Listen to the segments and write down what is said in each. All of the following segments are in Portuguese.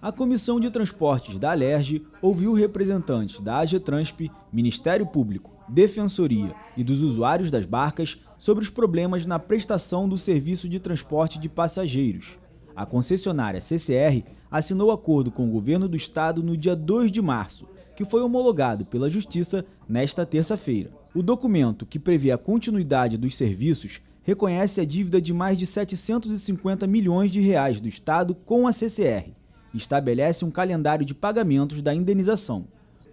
A Comissão de Transportes da Alerj ouviu representantes da AGETRANSP, Ministério Público, Defensoria e dos usuários das barcas sobre os problemas na prestação do serviço de transporte de passageiros. A concessionária CCR assinou acordo com o governo do estado no dia 2 de março, que foi homologado pela Justiça nesta terça-feira. O documento, que prevê a continuidade dos serviços, reconhece a dívida de mais de 750 milhões de reais do estado com a CCR estabelece um calendário de pagamentos da indenização.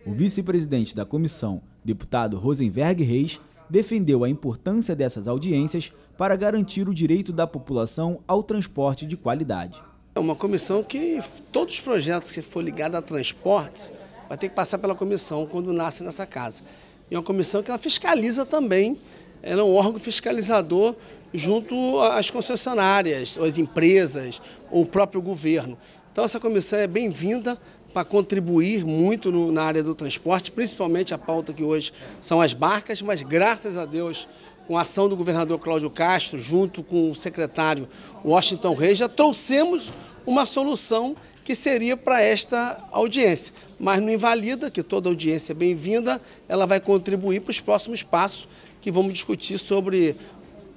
O vice-presidente da comissão, deputado Rosenberg Reis, defendeu a importância dessas audiências para garantir o direito da população ao transporte de qualidade. É uma comissão que todos os projetos que for ligado a transportes vai ter que passar pela comissão quando nasce nessa casa. E é uma comissão que ela fiscaliza também, ela é um órgão fiscalizador junto às concessionárias, às empresas, ou o próprio governo. Então essa comissão é bem-vinda para contribuir muito no, na área do transporte, principalmente a pauta que hoje são as barcas, mas graças a Deus, com a ação do governador Cláudio Castro, junto com o secretário Washington Reis, já trouxemos uma solução que seria para esta audiência. Mas não invalida que toda audiência é bem-vinda, ela vai contribuir para os próximos passos que vamos discutir sobre,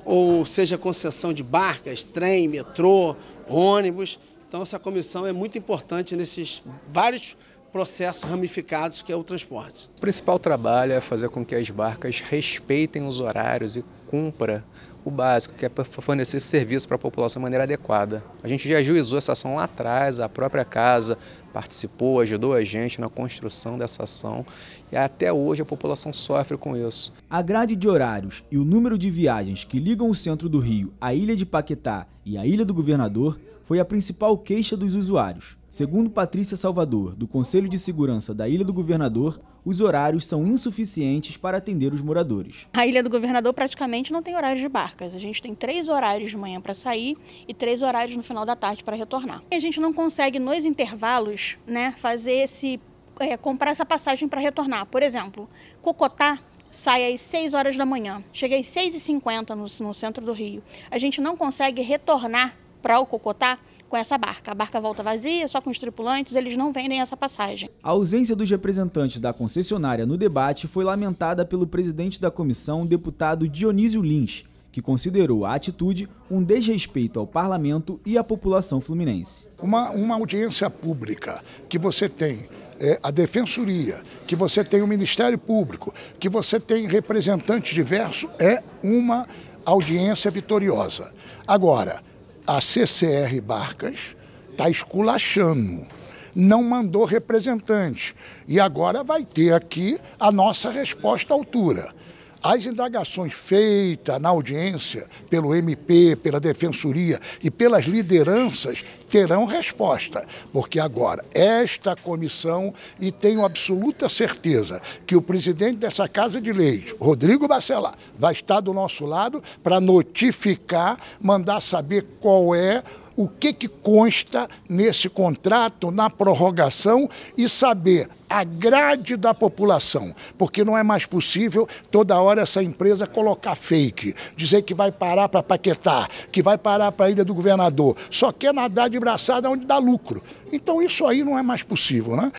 ou seja, concessão de barcas, trem, metrô, ônibus. Então, essa comissão é muito importante nesses vários processos ramificados que é o transporte. O principal trabalho é fazer com que as barcas respeitem os horários e cumpra o básico, que é fornecer serviço para a população de maneira adequada. A gente já ajuizou essa ação lá atrás, a própria casa participou, ajudou a gente na construção dessa ação e até hoje a população sofre com isso. A grade de horários e o número de viagens que ligam o centro do Rio à ilha de Paquetá e à ilha do Governador foi a principal queixa dos usuários. Segundo Patrícia Salvador, do Conselho de Segurança da Ilha do Governador, os horários são insuficientes para atender os moradores. A Ilha do Governador praticamente não tem horários de barcas. A gente tem três horários de manhã para sair e três horários no final da tarde para retornar. E a gente não consegue, nos intervalos, né, fazer esse. É, comprar essa passagem para retornar. Por exemplo, Cocotá sai às 6 horas da manhã, chega às 6h50 no, no centro do Rio. A gente não consegue retornar para o Cocotá com essa barca. A barca volta vazia, só com os tripulantes, eles não vendem essa passagem. A ausência dos representantes da concessionária no debate foi lamentada pelo presidente da comissão, deputado Dionísio Lins, que considerou a atitude um desrespeito ao parlamento e à população fluminense. Uma, uma audiência pública que você tem é, a Defensoria, que você tem o Ministério Público, que você tem representantes diversos, é uma audiência vitoriosa. Agora, a CCR Barcas está esculachando. Não mandou representante. E agora vai ter aqui a nossa resposta à altura. As indagações feitas na audiência pelo MP, pela Defensoria e pelas lideranças terão resposta, porque agora esta comissão, e tenho absoluta certeza que o presidente dessa Casa de Leis, Rodrigo Bacelar, vai estar do nosso lado para notificar, mandar saber qual é o que, que consta nesse contrato, na prorrogação e saber a grade da população, porque não é mais possível toda hora essa empresa colocar fake, dizer que vai parar para Paquetá, que vai parar para a Ilha do Governador, só quer nadar de braçada onde dá lucro. Então isso aí não é mais possível, né?